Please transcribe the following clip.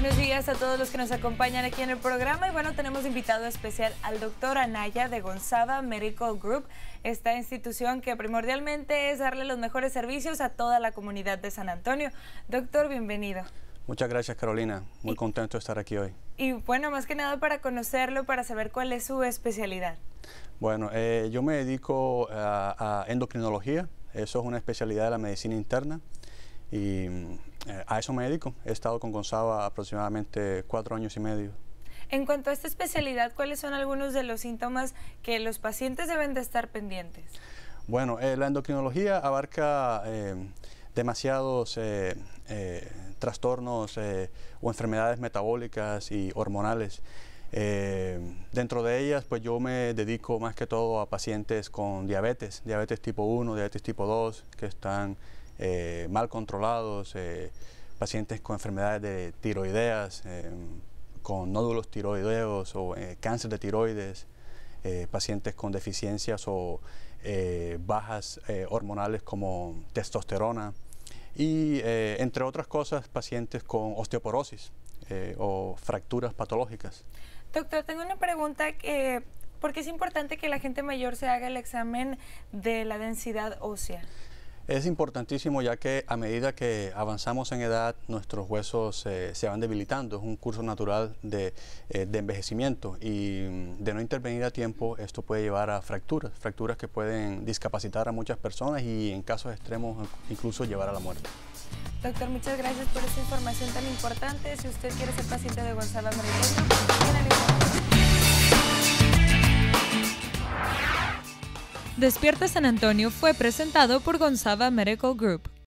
Buenos días a todos los que nos acompañan aquí en el programa y bueno, tenemos invitado especial al doctor Anaya de Gonzaga Medical Group, esta institución que primordialmente es darle los mejores servicios a toda la comunidad de San Antonio. Doctor, bienvenido. Muchas gracias Carolina, muy contento de estar aquí hoy. Y bueno, más que nada para conocerlo, para saber cuál es su especialidad. Bueno, eh, yo me dedico a endocrinología, eso es una especialidad de la medicina interna y eh, a eso me dedico. He estado con Gonzalo aproximadamente cuatro años y medio. En cuanto a esta especialidad, ¿cuáles son algunos de los síntomas que los pacientes deben de estar pendientes? Bueno, eh, la endocrinología abarca eh, demasiados trastornos o enfermedades metabólicas y hormonales. dentro de ellas, pues yo me dedico más que todo a pacientes con diabetes, diabetes tipo 1, diabetes tipo 2, que están eh, mal controlados, eh, pacientes con enfermedades de tiroideas, eh, con nódulos tiroideos o cáncer de tiroides, pacientes con deficiencias o bajas hormonales como testosterona y entre otras cosas pacientes con osteoporosis o fracturas patológicas. Doctor, tengo una pregunta que qué es importante que la gente mayor se haga el examen de la densidad ósea. Es importantísimo ya que a medida que avanzamos en edad, nuestros huesos eh, se van debilitando. Es un curso natural de, eh, envejecimiento y mm, de no intervenir a tiempo, esto puede llevar a fracturas, fracturas que pueden discapacitar a muchas personas y en casos extremos incluso llevar a la muerte. Doctor, muchas gracias por esta información tan importante. Si usted quiere ser paciente de Gonzalo Despierta San Antonio fue presentado por Gonzaga Medical Group,